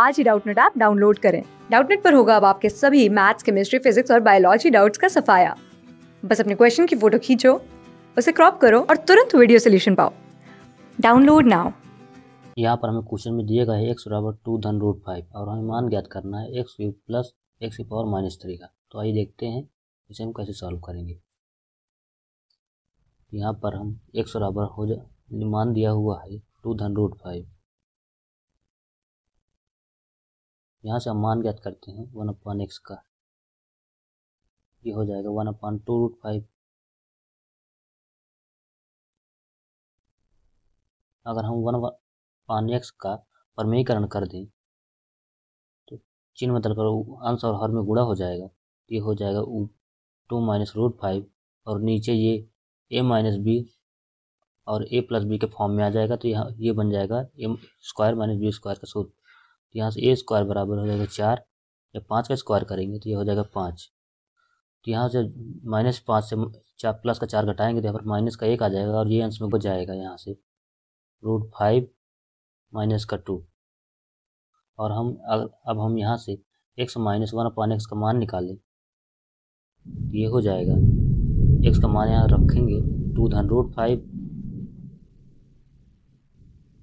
आज ही Doubtnut app download करें डाउटनेट पर होगा अब आपके सभी मैथ्स केमिस्ट्री फिजिक्स और बायोलॉजी डाउट्स का सफाया बस अपने क्वेश्चन की फोटो खींचो उसे क्रॉप करो और तुरंत वीडियो सोल्यूशन पाओ डाउनलोड नाउ यहाँ पर हमें क्वेश्चन में दिया गया है एक्स बराबर टू धन रूट फाइव और हमें मान ज्ञात करना है एक्स क्यूब प्लस एक्स की पावर माइनस थ्री का तो आइए देखते हैं इसे हम कैसे सॉल्व करेंगे यहाँ पर हम एक्स बराबर हो जा मान दिया हुआ है टू धन रूट फाइव यहाँ से हम मान ज्ञात करते हैं वन अपॉन एक्स का ये हो जाएगा one upon two root five अगर हम वन अपॉन एक्स का परमीकरण कर दें तो चिन्ह बदल मतलब कर अंश और हर में गुड़ा हो जाएगा ये हो जाएगा टू माइनस रूट फाइव और नीचे ये ए माइनस बी और ए प्लस बी के फॉर्म में आ जाएगा तो यहाँ ये बन जाएगा A square minus B square का सूत्र तो यहाँ से ए स्क्वायर बराबर हो जाएगा चार या पाँच का स्क्वायर करेंगे तो ये हो जाएगा पाँच तो यहाँ से माइनस पाँच से चार प्लस का चार घटाएंगे तो यहाँ पर माइनस का एक आ जाएगा और ये अंश में बच जाएगा यहाँ से रूट फाइव माइनस का टू और हम अब हम यहाँ से X minus one upon X का मान निकालें तो ये हो जाएगा एक्स का मान यहाँ रखेंगे टू धन रूट फाइव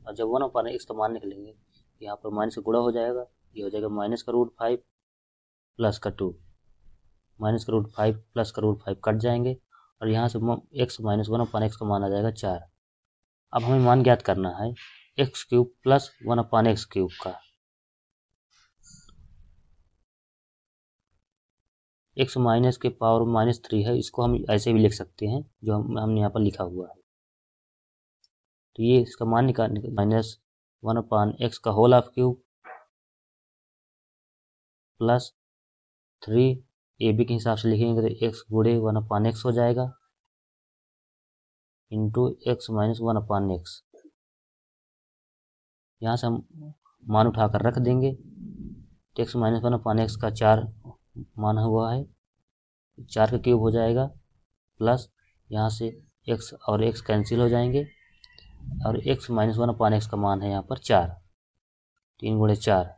और जब वन अपॉन एक्स का मान निकलेंगे यहाँ पर माइनस का गुड़ा हो जाएगा ये हो जाएगा माइनस का रूट फाइव प्लस का टू माइनस का रूट फाइव प्लस का रूट फाइव कट जाएंगे और यहाँ से X minus one upon X का मान आ जाएगा चार अब हमें मान ज्ञात करना है x cube plus one upon X cube का एक्स माइनस के पावर माइनस थ्री है इसको हम ऐसे भी लिख सकते हैं जो हम हमने यहाँ पर लिखा हुआ है तो ये इसका मान निकाल माइनस वन अपान एक्स का whole of cube plus three A B के हिसाब से लिखेंगे तो एक्स गुड़े वन अपान एक्स हो जाएगा into X minus one upon X यहाँ से हम मान उठाकर रख देंगे तो X minus one upon X का चार मान हुआ है चार का क्यूब हो जाएगा प्लस यहाँ से एक्स और एक्स कैंसिल हो जाएंगे और X minus one upon X का मान है यहाँ पर चार तीन गुणे चार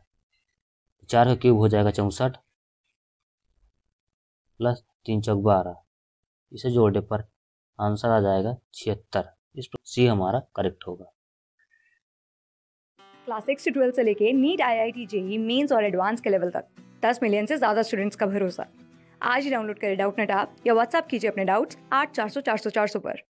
चार का क्यूब हो जाएगा चौंसठ प्लस तीन चौक बारह इसे जोड़ने पर आंसर आ जाएगा छिहत्तर इस पर सी हमारा करेक्ट होगा क्लास सिक्स से ट्वेल्थ से लेके NEET I I T JEE Mains और एडवांस के लेवल तक दस मिलियन से ज़्यादा स्टूडेंट्स का भरोसा आज ही डाउनलोड करें डाउट नेट आप या व्हाट्सअप कीजिए अपने डाउट्स आठ चार सौ चार सौ चार सौ पर